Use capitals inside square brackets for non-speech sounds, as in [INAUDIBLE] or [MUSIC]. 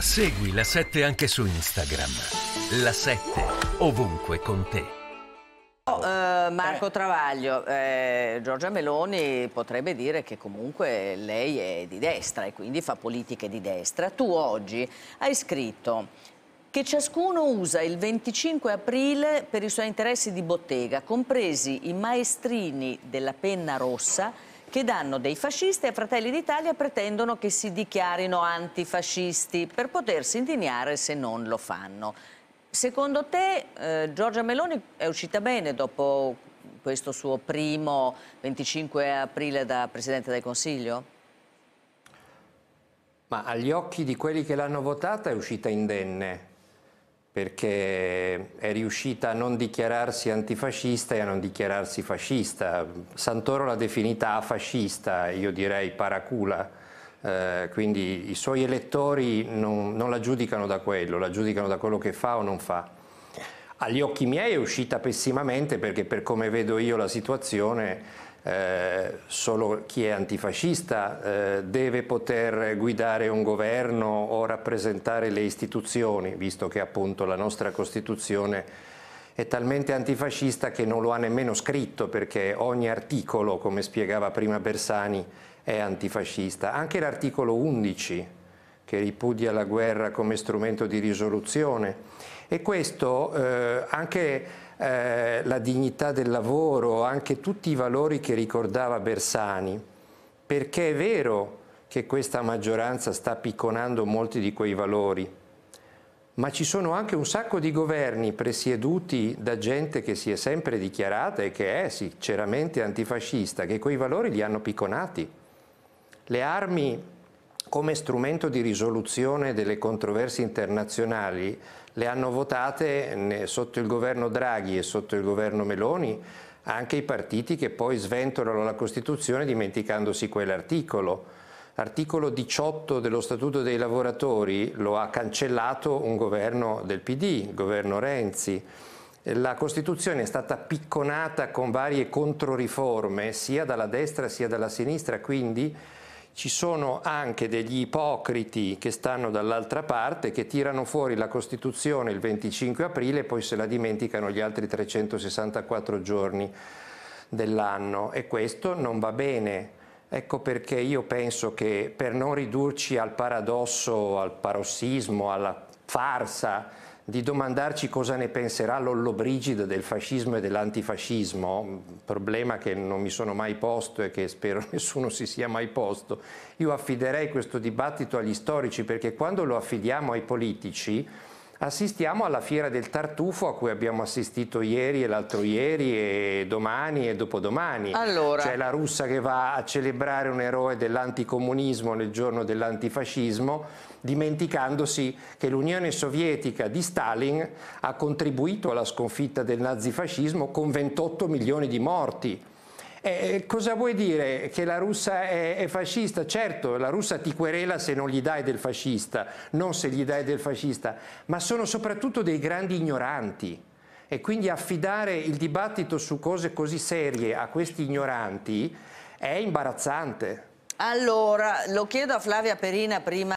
Segui la 7 anche su Instagram. La 7 ovunque con te. Uh, Marco Travaglio, eh, Giorgia Meloni potrebbe dire che comunque lei è di destra e quindi fa politiche di destra. Tu oggi hai scritto che ciascuno usa il 25 aprile per i suoi interessi di bottega, compresi i maestrini della penna rossa che danno dei fascisti a Fratelli d'Italia e pretendono che si dichiarino antifascisti per potersi indignare se non lo fanno. Secondo te eh, Giorgia Meloni è uscita bene dopo questo suo primo 25 aprile da Presidente del Consiglio? Ma agli occhi di quelli che l'hanno votata è uscita indenne, perché è riuscita a non dichiararsi antifascista e a non dichiararsi fascista. Santoro l'ha definita fascista, io direi paracula, eh, quindi i suoi elettori non, non la giudicano da quello, la giudicano da quello che fa o non fa. Agli occhi miei è uscita pessimamente perché per come vedo io la situazione eh, solo chi è antifascista eh, deve poter guidare un governo o rappresentare le istituzioni, visto che appunto la nostra Costituzione è talmente antifascista che non lo ha nemmeno scritto perché ogni articolo, come spiegava prima Bersani, è antifascista. Anche l'articolo 11 che ripudia la guerra come strumento di risoluzione e questo eh, anche eh, la dignità del lavoro, anche tutti i valori che ricordava Bersani, perché è vero che questa maggioranza sta picconando molti di quei valori, ma ci sono anche un sacco di governi presieduti da gente che si è sempre dichiarata e che è sinceramente antifascista, che quei valori li hanno picconati. Le armi come strumento di risoluzione delle controversie internazionali le hanno votate sotto il governo Draghi e sotto il governo Meloni anche i partiti che poi sventolano la Costituzione dimenticandosi quell'articolo. L'articolo 18 dello Statuto dei lavoratori lo ha cancellato un governo del PD, il governo Renzi. La Costituzione è stata picconata con varie controriforme sia dalla destra sia dalla sinistra, quindi ci sono anche degli ipocriti che stanno dall'altra parte, che tirano fuori la Costituzione il 25 aprile e poi se la dimenticano gli altri 364 giorni dell'anno e questo non va bene. Ecco perché io penso che per non ridurci al paradosso, al parossismo, alla farsa, di domandarci cosa ne penserà l'Ollobrigida del fascismo e dell'antifascismo, problema che non mi sono mai posto e che spero [LAUGHS] nessuno si sia mai posto, io affiderei questo dibattito agli storici perché quando lo affidiamo ai politici assistiamo alla fiera del tartufo a cui abbiamo assistito ieri e l'altro ieri e domani e dopodomani. Allora. C'è la russa che va a celebrare un eroe dell'anticomunismo nel giorno dell'antifascismo dimenticandosi che l'Unione Sovietica di Stalin ha contribuito alla sconfitta del nazifascismo con 28 milioni di morti. Eh, eh, cosa vuoi dire? Che la russa è, è, fascista? Certo, la russa ti querela se non gli dai del fascista, non se gli dai del fascista, ma sono soprattutto dei grandi ignoranti. E quindi affidare il dibattito su cose così serie a questi ignoranti è imbarazzante. Allora, lo chiedo a Flavia Perina prima.